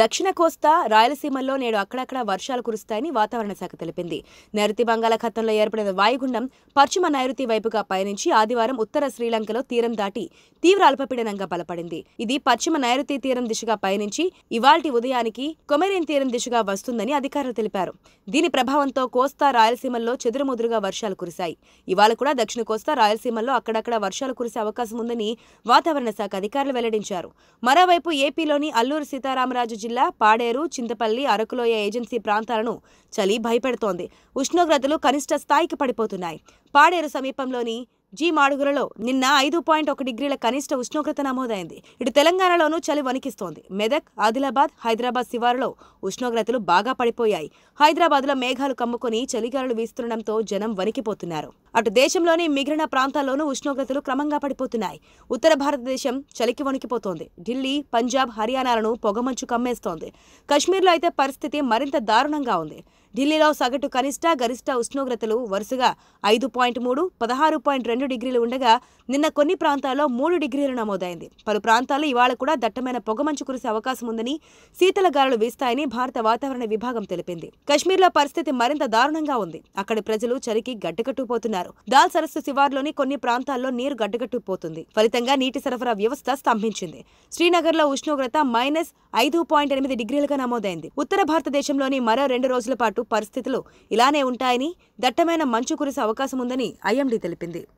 దక్షిణ కోస్తా రాయలసీమల్లో నేడు అక్కడక్కడ వర్షాలు కురుస్తాయని వాతావరణ శాఖ తెలిపింది నైరుతి బంగాళాఖాతంలో ఏర్పడిన వాయుగుండం పశ్చిమ నైరుతి వైపుగా పయనించి ఆదివారం ఉత్తర శ్రీలంకలో తీరం దాటి తీవ్ర అల్పపీడనంగా బలపడింది ఇది పశ్చిమ నైరుతి తీరం దిశగా పయనించి ఇవాల్టి ఉదయానికి కొమెరియన్ తీరం దిశగా వస్తుందని అధికారులు తెలిపారు దీని ప్రభావంతో కోస్తా రాయలసీమల్లో చెదురుముదురుగా వర్షాలు కురిశాయి ఇవాళ కూడా దక్షిణ కోస్తా రాయలసీమల్లో అక్కడక్కడ వర్షాలు కురిసే అవకాశం ఉందని వాతావరణ శాఖ అధికారులు వెల్లడించారు మరోవైపు ఏపీలోని అల్లూరు సీతారామరాజు జిల్లా పాడేరు చింతపల్లి అరకులోయ ఏజెన్సీ ప్రాంతాలను చలి భయపెడుతోంది ఉష్ణోగ్రతలు కనిష్ట స్థాయికి పడిపోతున్నాయి పాడేరు సమీపంలోని జీ మాడుగులలో నిన్న ఐదు పాయింట్ ఒక డిగ్రీల కనిష్ట ఉష్ణోగ్రత నమోదైంది ఇటు తెలంగాణలోనూ చలి వణికిస్తోంది మెదక్ ఆదిలాబాద్ హైదరాబాద్ శివారులో ఉష్ణోగ్రతలు బాగా పడిపోయాయి హైదరాబాద్లో మేఘాలు కమ్ముకొని చలిగాలు వీస్తుండటంతో జనం వణికిపోతున్నారు అటు దేశంలోని మిగిలిన ప్రాంతాల్లోనూ ఉష్ణోగ్రతలు క్రమంగా పడిపోతున్నాయి ఉత్తర భారతదేశం చలికి వణికిపోతోంది ఢిల్లీ పంజాబ్ హర్యానాలను పొగమంచు కమ్మేస్తోంది కశ్మీర్లో అయితే పరిస్థితి మరింత దారుణంగా ఉంది ఢిల్లీలో సగటు కనిష్ట గరిష్ట ఉష్ణోగ్రతలు వరుసగా ఐదు పాయింట్ మూడు పదహారు పాయింట్ రెండు డిగ్రీలు ఉండగా నిన్న కొన్ని ప్రాంతాల్లో మూడు డిగ్రీలు నమోదైంది పలు ప్రాంతాలు ఇవాళ కూడా దట్టమైన పొగమంచు కురిసే అవకాశం ఉందని శీతల గాలులు వీస్తాయని భారత వాతావరణ విభాగం తెలిపింది కశ్మీర్లో పరిస్థితి మరింత దారుణంగా ఉంది అక్కడి ప్రజలు చలికి గడ్డగట్టుపోతున్నారు దాల్ సరస్సు శివార్లోని కొన్ని ప్రాంతాల్లో నీరు గడ్డగట్టుపోతుంది ఫలితంగా నీటి సరఫరా వ్యవస్థ స్తంభించింది శ్రీనగర్లో ఉష్ణోగ్రత మైనస్ ఐదు పాయింట్ ఎనిమిది డిగ్రీలుగా నమోదైంది ఉత్తర భారతదేశంలోని మరో రెండు రోజుల పాటు పరిస్థితులు ఇలానే ఉంటాయని దట్టమైన మంచు కురిసే అవకాశం ఉందని ఐఎండీ తెలిపింది